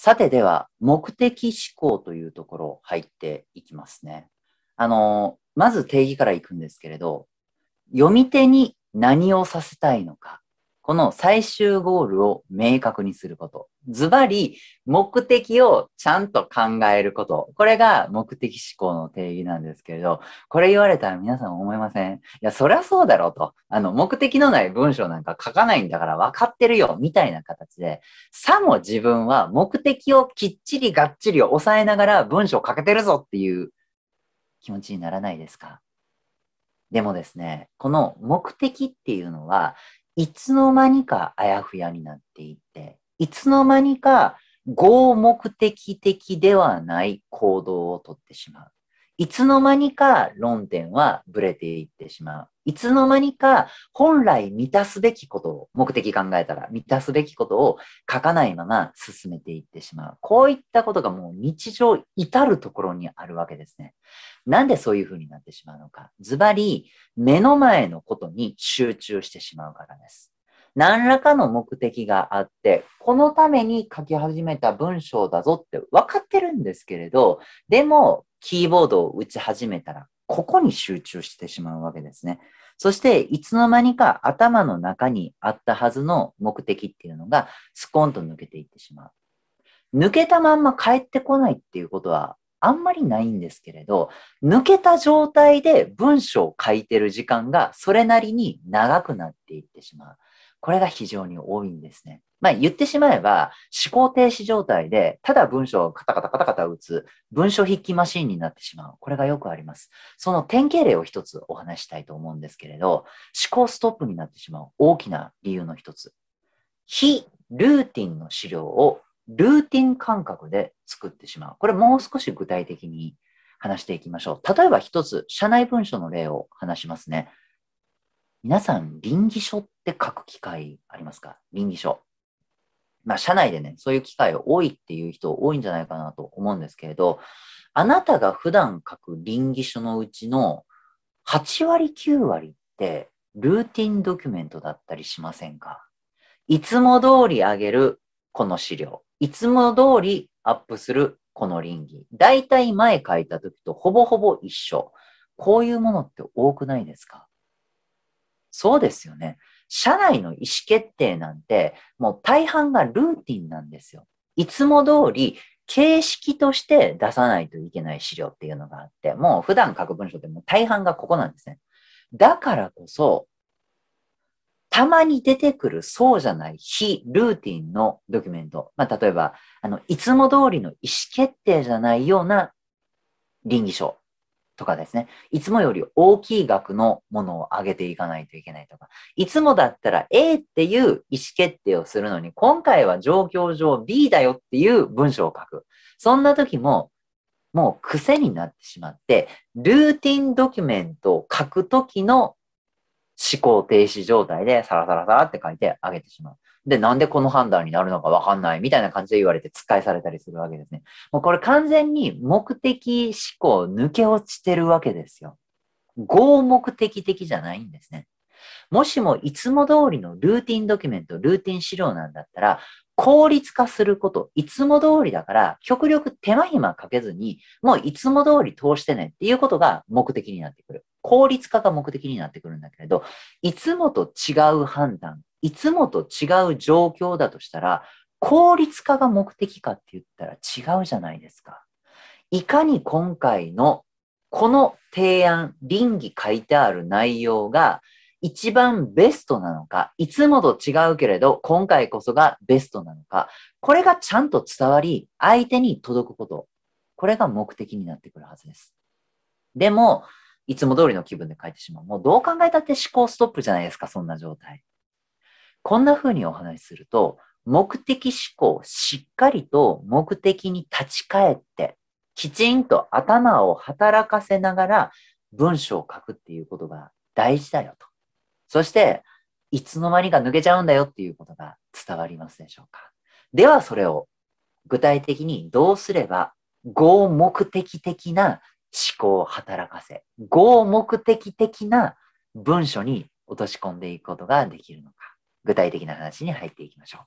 さてでは、目的思考というところ入っていきますね。あの、まず定義からいくんですけれど、読み手に何をさせたいのか、この最終ゴールを明確にすること。ズバリ、目的をちゃんと考えること。これが目的思考の定義なんですけれど、これ言われたら皆さん思いませんいや、そりゃそうだろうと。あの、目的のない文章なんか書かないんだから分かってるよ、みたいな形で、さも自分は目的をきっちりがっちり抑えながら文章を書けてるぞっていう気持ちにならないですかでもですね、この目的っていうのはいつの間にかあやふやになっていて、いつの間にか合目的的ではない行動をとってしまう。いつの間にか論点はブレていってしまう。いつの間にか本来満たすべきことを、目的考えたら満たすべきことを書かないまま進めていってしまう。こういったことがもう日常至るところにあるわけですね。なんでそういうふうになってしまうのか。ズバリ、目の前のことに集中してしまうからです。何らかの目的があって、このために書き始めた文章だぞって分かってるんですけれど、でも、キーボードを打ち始めたら、ここに集中してしまうわけですね。そして、いつの間にか頭の中にあったはずの目的っていうのが、スコンと抜けていってしまう。抜けたまんま帰ってこないっていうことはあんまりないんですけれど、抜けた状態で文章を書いてる時間がそれなりに長くなっていってしまう。これが非常に多いんですね。まあ、言ってしまえば思考停止状態でただ文章をカタカタカタカタ打つ文章筆記マシーンになってしまう。これがよくあります。その典型例を一つお話したいと思うんですけれど、思考ストップになってしまう大きな理由の一つ。非ルーティンの資料をルーティン感覚で作ってしまう。これもう少し具体的に話していきましょう。例えば一つ、社内文書の例を話しますね。皆さん、臨議書って書く機会ありますか臨議書。まあ、社内でね、そういう機会多いっていう人多いんじゃないかなと思うんですけれど、あなたが普段書く臨議書のうちの8割9割ってルーティンドキュメントだったりしませんかいつも通りあげるこの資料。いつも通りアップするこの臨議。だいたい前書いた時とほぼほぼ一緒。こういうものって多くないですかそうですよね。社内の意思決定なんて、もう大半がルーティンなんですよ。いつも通り形式として出さないといけない資料っていうのがあって、もう普段書く文章ってもう大半がここなんですね。だからこそ、たまに出てくるそうじゃない非ルーティンのドキュメント。まあ、例えば、あの、いつも通りの意思決定じゃないような倫理書とかですね、いつもより大きい額のものを上げていかないといけないとか、いつもだったら A っていう意思決定をするのに、今回は状況上 B だよっていう文章を書く。そんな時も、もう癖になってしまって、ルーティンドキュメントを書く時の思考停止状態でサラサラサラって書いてあげてしまう。で、なんでこの判断になるのかわかんないみたいな感じで言われて突っ返されたりするわけですね。もうこれ完全に目的思考抜け落ちてるわけですよ。合目的的じゃないんですね。もしもいつも通りのルーティンドキュメント、ルーティン資料なんだったら、効率化すること、いつも通りだから、極力手間暇かけずに、もういつも通り通してねっていうことが目的になってくる。効率化が目的になってくるんだけれど、いつもと違う判断、いつもと違う状況だとしたら、効率化が目的かって言ったら違うじゃないですか。いかに今回のこの提案、倫理書いてある内容が一番ベストなのか、いつもと違うけれど、今回こそがベストなのか、これがちゃんと伝わり、相手に届くこと、これが目的になってくるはずです。でも、いつも通りの気分で書いてしまう。もうどう考えたって思考ストップじゃないですか、そんな状態。こんな風にお話しすると、目的思考、しっかりと目的に立ち返って、きちんと頭を働かせながら文章を書くっていうことが大事だよと。そして、いつの間にか抜けちゃうんだよっていうことが伝わりますでしょうか。では、それを具体的にどうすれば合目的的な思考を働かせ、合目的的な文書に落とし込んでいくことができるのか。具体的な話に入っていきましょう。